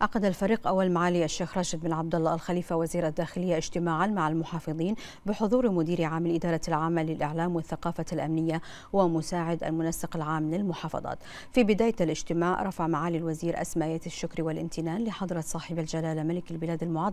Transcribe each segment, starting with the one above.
عقد الفريق أول معالي الشيخ راشد بن عبد الله الخليفة وزير الداخلية اجتماعا مع المحافظين بحضور مدير عام الإدارة العامة للإعلام والثقافة الأمنية ومساعد المنسق العام للمحافظات في بداية الاجتماع رفع معالي الوزير اسماء الشكر والامتنان لحضرة صاحب الجلالة ملك البلاد المعظم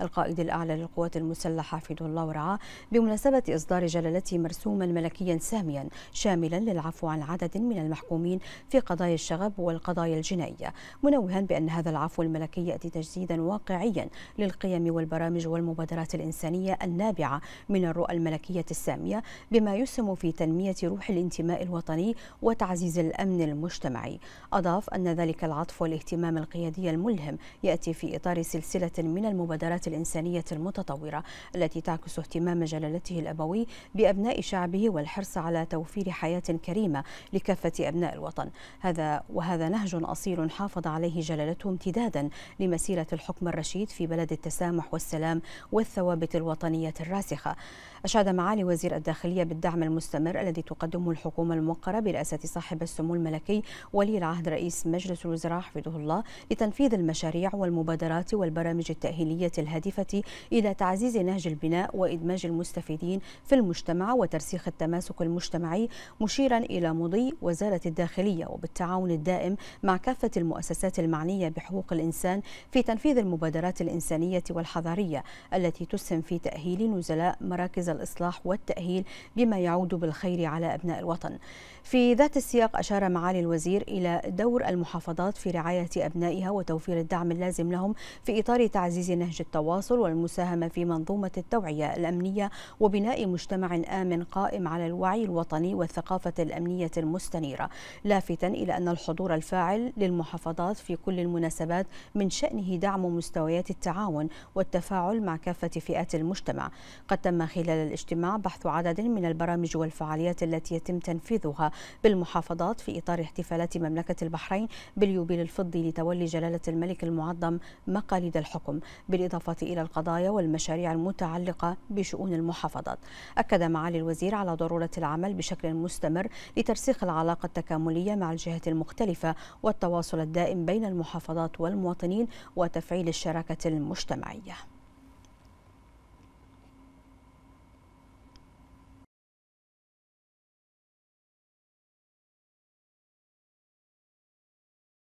القائد الأعلى للقوات المسلحة حفظ الله ورعاه بمناسبة إصدار جلالته مرسوما ملكيا ساميا شاملا للعفو عن عدد من المحكومين في قضايا الشغب والقضايا الجنائية منوها بأن هذا العفو الملكي يأتي تجسيدا واقعيا للقيم والبرامج والمبادرات الإنسانية النابعة من الرؤى الملكية السامية بما يسهم في تنمية روح الانتماء الوطني وتعزيز الأمن المجتمعي أضاف أن ذلك العطف والاهتمام القيادي الملهم يأتي في إطار سلسلة من المبادرات الإنسانية المتطورة التي تعكس اهتمام جلالته الأبوي بأبناء شعبه والحرص على توفير حياة كريمة لكافة أبناء الوطن هذا وهذا نهج أصيل حافظ عليه جلالته امتدادا غدا لمسيرة الحكم الرشيد في بلد التسامح والسلام والثوابت الوطنية الراسخة أشاد معالي وزير الداخلية بالدعم المستمر الذي تقدمه الحكومة الموقرة برئاسة صاحب السمو الملكي ولي العهد رئيس مجلس الوزراء حفظه الله لتنفيذ المشاريع والمبادرات والبرامج التأهيلية الهادفة إلى تعزيز نهج البناء وإدماج المستفيدين في المجتمع وترسيخ التماسك المجتمعي مشيرا إلى مضي وزارة الداخلية وبالتعاون الدائم مع كافة المؤسسات المعنية بحقوق الإنسان الإنسان في تنفيذ المبادرات الإنسانية والحضارية التي تسهم في تأهيل نزلاء مراكز الإصلاح والتأهيل بما يعود بالخير على أبناء الوطن في ذات السياق أشار معالي الوزير إلى دور المحافظات في رعاية أبنائها وتوفير الدعم اللازم لهم في إطار تعزيز نهج التواصل والمساهمة في منظومة التوعية الأمنية وبناء مجتمع آمن قائم على الوعي الوطني والثقافة الأمنية المستنيرة لافتا إلى أن الحضور الفاعل للمحافظات في كل المناسبات من شأنه دعم مستويات التعاون والتفاعل مع كافة فئات المجتمع قد تم خلال الاجتماع بحث عدد من البرامج والفعاليات التي يتم تنفيذها بالمحافظات في إطار احتفالات مملكة البحرين باليوبيل الفضي لتولي جلالة الملك المعظم مقاليد الحكم بالإضافة إلى القضايا والمشاريع المتعلقة بشؤون المحافظات أكد معالي الوزير على ضرورة العمل بشكل مستمر لترسيخ العلاقة التكاملية مع الجهات المختلفة والتواصل الدائم بين المحافظات والمحافظات المواطنين وتفعيل الشراكة المجتمعية